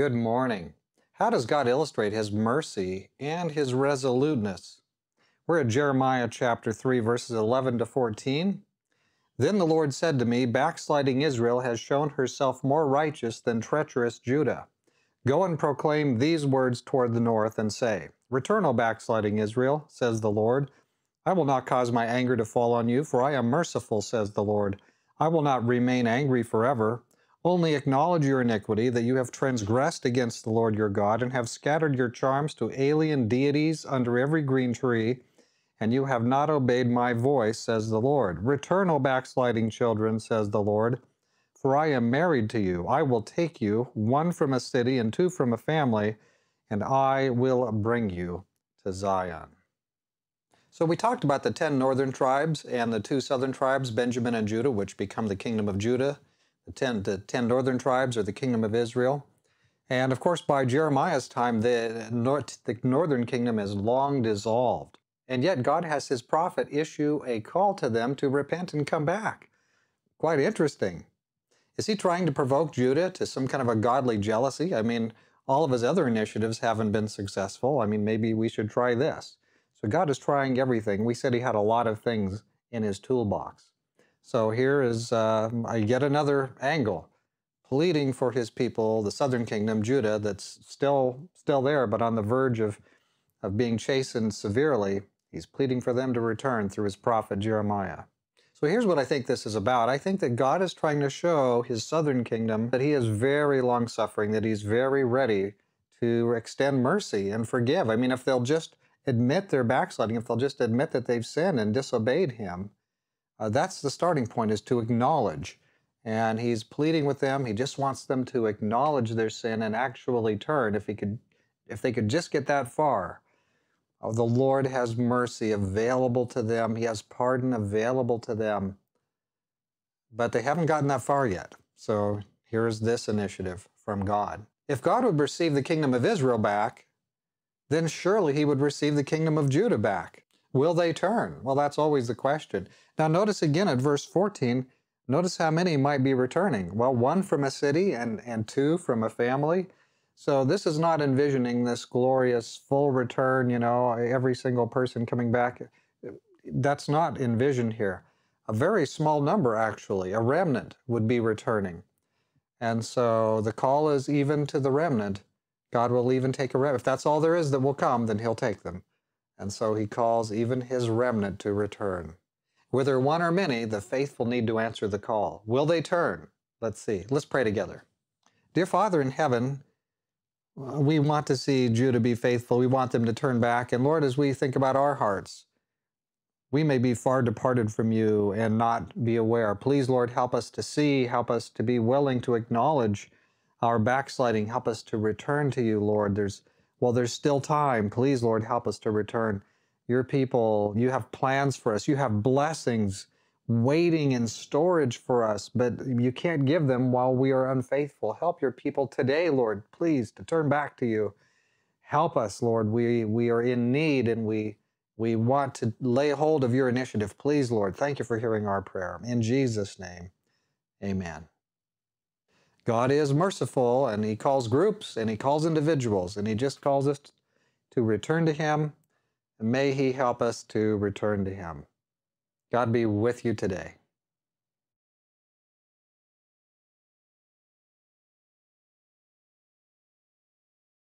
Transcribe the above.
Good morning. How does God illustrate his mercy and his resoluteness? We're at Jeremiah chapter 3, verses 11 to 14. Then the Lord said to me, Backsliding Israel has shown herself more righteous than treacherous Judah. Go and proclaim these words toward the north and say, Return, O backsliding Israel, says the Lord. I will not cause my anger to fall on you, for I am merciful, says the Lord. I will not remain angry forever, only acknowledge your iniquity, that you have transgressed against the Lord your God, and have scattered your charms to alien deities under every green tree, and you have not obeyed my voice, says the Lord. Return, O backsliding children, says the Lord, for I am married to you. I will take you, one from a city and two from a family, and I will bring you to Zion. So we talked about the 10 northern tribes and the two southern tribes, Benjamin and Judah, which become the kingdom of Judah ten, the ten northern tribes or the kingdom of Israel. And of course, by Jeremiah's time, the, north, the northern kingdom is long dissolved. And yet, God has his prophet issue a call to them to repent and come back. Quite interesting. Is he trying to provoke Judah to some kind of a godly jealousy? I mean, all of his other initiatives haven't been successful. I mean, maybe we should try this. So God is trying everything. We said he had a lot of things in his toolbox. So here is uh, yet another angle, pleading for his people, the southern kingdom, Judah, that's still still there, but on the verge of of being chastened severely. He's pleading for them to return through his prophet Jeremiah. So here's what I think this is about. I think that God is trying to show his southern kingdom that he is very long suffering, that he's very ready to extend mercy and forgive. I mean, if they'll just admit their backsliding, if they'll just admit that they've sinned and disobeyed him, uh, that's the starting point is to acknowledge. And he's pleading with them. He just wants them to acknowledge their sin and actually turn. If he could, if they could just get that far, oh, the Lord has mercy available to them. He has pardon available to them. But they haven't gotten that far yet. So here's this initiative from God. If God would receive the kingdom of Israel back, then surely he would receive the kingdom of Judah back. Will they turn? Well, that's always the question. Now, notice again at verse 14, notice how many might be returning. Well, one from a city and, and two from a family. So, this is not envisioning this glorious full return, you know, every single person coming back. That's not envisioned here. A very small number, actually, a remnant would be returning. And so the call is even to the remnant. God will even take a remnant. If that's all there is that will come, then He'll take them and so he calls even his remnant to return. Whether one or many, the faithful need to answer the call. Will they turn? Let's see. Let's pray together. Dear Father in heaven, we want to see Judah be faithful. We want them to turn back. And Lord, as we think about our hearts, we may be far departed from you and not be aware. Please, Lord, help us to see, help us to be willing to acknowledge our backsliding, help us to return to you, Lord. There's well, there's still time. Please, Lord, help us to return. Your people, you have plans for us, you have blessings waiting in storage for us, but you can't give them while we are unfaithful. Help your people today, Lord, please, to turn back to you. Help us, Lord. We, we are in need and we, we want to lay hold of your initiative. Please, Lord, thank you for hearing our prayer. In Jesus' name, amen. God is merciful and he calls groups and he calls individuals and he just calls us to return to him. may he help us to return to him. God be with you today.